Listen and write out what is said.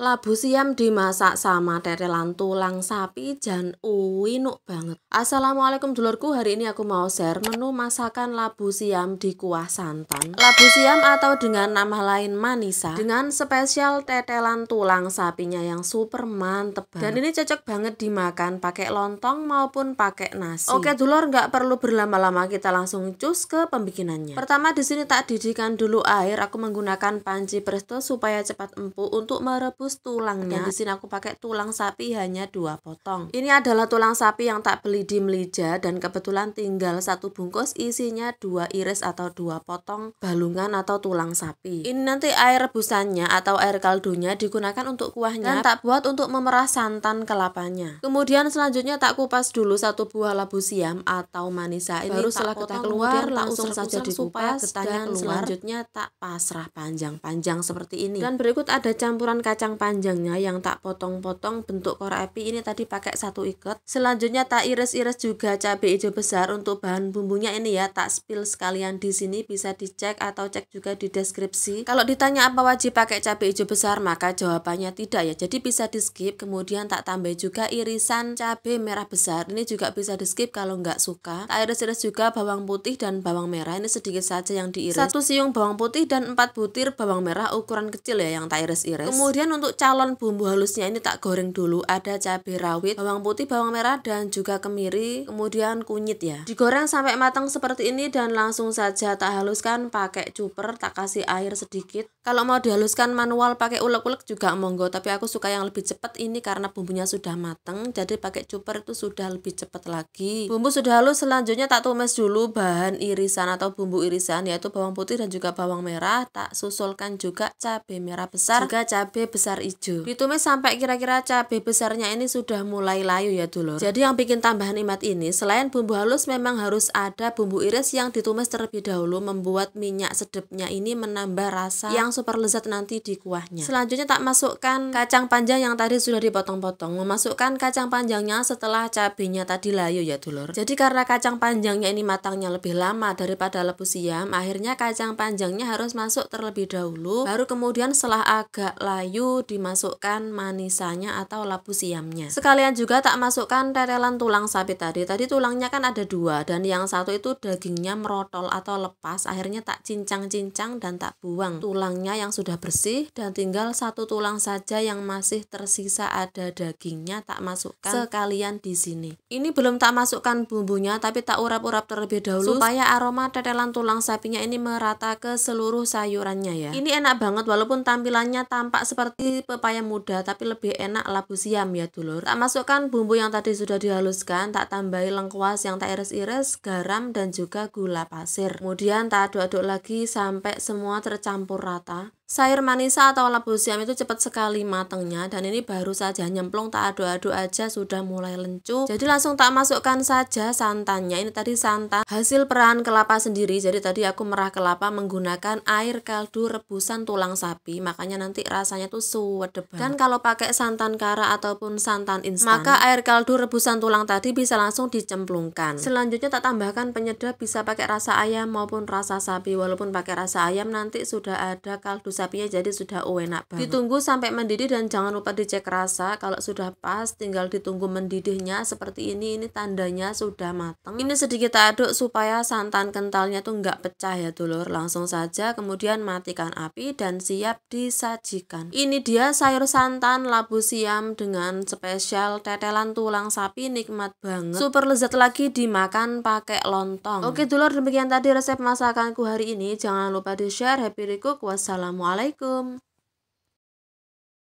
Labu siam dimasak sama tetelan tulang sapi dan uinuk banget. Assalamualaikum dulurku, hari ini aku mau share menu masakan labu siam di kuah santan. Labu siam atau dengan nama lain manisa dengan spesial tetelan tulang sapinya yang super mantep banget. Dan ini cocok banget dimakan pakai lontong maupun pakai nasi. Oke dulur, nggak perlu berlama-lama kita langsung cus ke pembikinannya. Pertama di sini tak didihkan dulu air, aku menggunakan panci presto supaya cepat empuk untuk merebus halus tulangnya. Di sini aku pakai tulang sapi hanya dua potong. Ini adalah tulang sapi yang tak beli di Melija dan kebetulan tinggal satu bungkus isinya dua iris atau dua potong balungan atau tulang sapi. Ini nanti air rebusannya atau air kaldunya digunakan untuk kuahnya dan tak buat untuk memerah santan kelapanya. Kemudian selanjutnya tak kupas dulu satu buah labu siam atau manisa. Ini Baru setelah kita keluar langsung saja dikupas dan keluar. selanjutnya tak pasrah panjang-panjang seperti ini. Dan berikut ada campuran kacang yang panjangnya yang tak potong-potong bentuk api ini tadi pakai satu ikat selanjutnya tak iris-iris juga cabe hijau besar untuk bahan bumbunya ini ya tak spill sekalian di sini bisa dicek atau cek juga di deskripsi kalau ditanya apa wajib pakai cabai hijau besar maka jawabannya tidak ya jadi bisa di skip kemudian tak tambah juga irisan cabe merah besar ini juga bisa di skip kalau nggak suka tak iris-iris juga bawang putih dan bawang merah ini sedikit saja yang diiris satu siung bawang putih dan empat butir bawang merah ukuran kecil ya yang tak iris-iris kemudian untuk calon bumbu halusnya ini tak goreng dulu ada cabai rawit bawang putih bawang merah dan juga kemiri kemudian kunyit ya digoreng sampai matang seperti ini dan langsung saja tak haluskan pakai cuper tak kasih air sedikit kalau mau dihaluskan manual pakai ulek-ulek juga monggo tapi aku suka yang lebih cepat ini karena bumbunya sudah matang jadi pakai cuper itu sudah lebih cepat lagi bumbu sudah halus selanjutnya tak tumis dulu bahan irisan atau bumbu irisan yaitu bawang putih dan juga bawang merah tak susulkan juga cabai merah besar juga cabai besar besar hijau. Ditumis sampai kira-kira cabe besarnya ini sudah mulai layu ya dulur. Jadi yang bikin tambahan imat ini, selain bumbu halus memang harus ada bumbu iris yang ditumis terlebih dahulu membuat minyak sedepnya ini menambah rasa yang super lezat nanti di kuahnya. Selanjutnya tak masukkan kacang panjang yang tadi sudah dipotong-potong. Memasukkan kacang panjangnya setelah cabainya tadi layu ya dulur. Jadi karena kacang panjangnya ini matangnya lebih lama daripada lebu siam, akhirnya kacang panjangnya harus masuk terlebih dahulu, baru kemudian setelah agak layu dimasukkan manisannya atau labu siamnya. Sekalian juga tak masukkan tetelan tulang sapi tadi. Tadi tulangnya kan ada dua dan yang satu itu dagingnya merotol atau lepas. Akhirnya tak cincang-cincang dan tak buang. Tulangnya yang sudah bersih dan tinggal satu tulang saja yang masih tersisa ada dagingnya tak masukkan sekalian di sini. Ini belum tak masukkan bumbunya tapi tak urap-urap terlebih dahulu supaya aroma tetelan tulang sapinya ini merata ke seluruh sayurannya ya. Ini enak banget walaupun tampilannya tampak seperti pepaya muda tapi lebih enak labu siam ya dulur. Tak masukkan bumbu yang tadi sudah dihaluskan, tak tambahi lengkuas yang tak iris-iris, garam dan juga gula pasir. Kemudian tak aduk-aduk lagi sampai semua tercampur rata. Sayur manisa atau labu siam itu cepat sekali matangnya dan ini baru saja nyemplung tak aduk-aduk aja sudah mulai lencu. Jadi langsung tak masukkan saja santannya. Ini tadi santan hasil peran kelapa sendiri. Jadi tadi aku merah kelapa menggunakan air kaldu rebusan tulang sapi. Makanya nanti rasanya tuh suwedep. Dan kalau pakai santan kara ataupun santan instan, maka air kaldu rebusan tulang tadi bisa langsung dicemplungkan. Selanjutnya tak tambahkan penyedap bisa pakai rasa ayam maupun rasa sapi. Walaupun pakai rasa ayam nanti sudah ada kaldu sapinya jadi sudah enak banget. Ditunggu sampai mendidih dan jangan lupa dicek rasa. Kalau sudah pas tinggal ditunggu mendidihnya seperti ini. Ini tandanya sudah matang. Ini sedikit aduk supaya santan kentalnya tuh nggak pecah ya dulur. Langsung saja kemudian matikan api dan siap disajikan. Ini dia sayur santan labu siam dengan spesial tetelan tulang sapi nikmat banget. Super lezat lagi dimakan pakai lontong. Oke dulur demikian tadi resep masakanku hari ini. Jangan lupa di share. Happy Recook. Wassalamualaikum. Assalamualaikum.